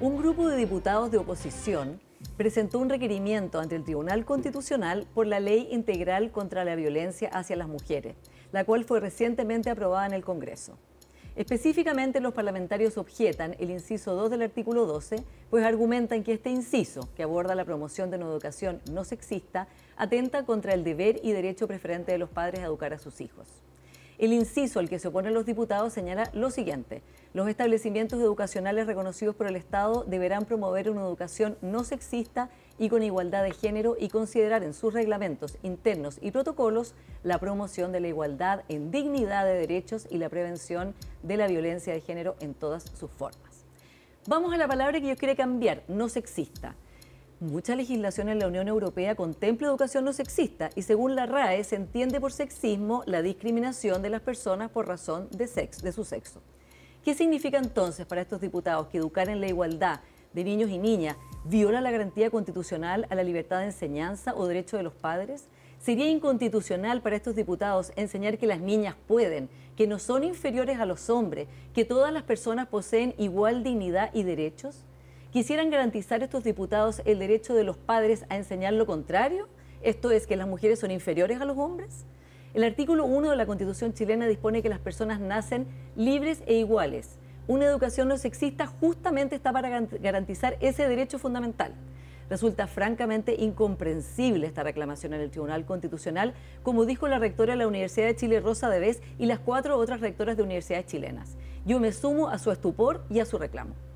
un grupo de diputados de oposición presentó un requerimiento ante el Tribunal Constitucional por la Ley Integral contra la Violencia hacia las Mujeres, la cual fue recientemente aprobada en el Congreso. Específicamente los parlamentarios objetan el inciso 2 del artículo 12, pues argumentan que este inciso, que aborda la promoción de una educación no sexista, atenta contra el deber y derecho preferente de los padres a educar a sus hijos. El inciso al que se oponen los diputados señala lo siguiente. Los establecimientos educacionales reconocidos por el Estado deberán promover una educación no sexista y con igualdad de género y considerar en sus reglamentos internos y protocolos la promoción de la igualdad en dignidad de derechos y la prevención de la violencia de género en todas sus formas. Vamos a la palabra que yo quiero cambiar, no sexista. Mucha legislación en la Unión Europea contempla educación no sexista y según la RAE se entiende por sexismo la discriminación de las personas por razón de, de su sexo. ¿Qué significa entonces para estos diputados que educar en la igualdad de niños y niñas viola la garantía constitucional a la libertad de enseñanza o derecho de los padres? ¿Sería inconstitucional para estos diputados enseñar que las niñas pueden, que no son inferiores a los hombres, que todas las personas poseen igual dignidad y derechos? ¿Quisieran garantizar estos diputados el derecho de los padres a enseñar lo contrario? Esto es, que las mujeres son inferiores a los hombres. El artículo 1 de la Constitución chilena dispone que las personas nacen libres e iguales. Una educación no sexista justamente está para garantizar ese derecho fundamental. Resulta francamente incomprensible esta reclamación en el Tribunal Constitucional, como dijo la rectora de la Universidad de Chile, Rosa De Vez, y las cuatro otras rectoras de universidades chilenas. Yo me sumo a su estupor y a su reclamo.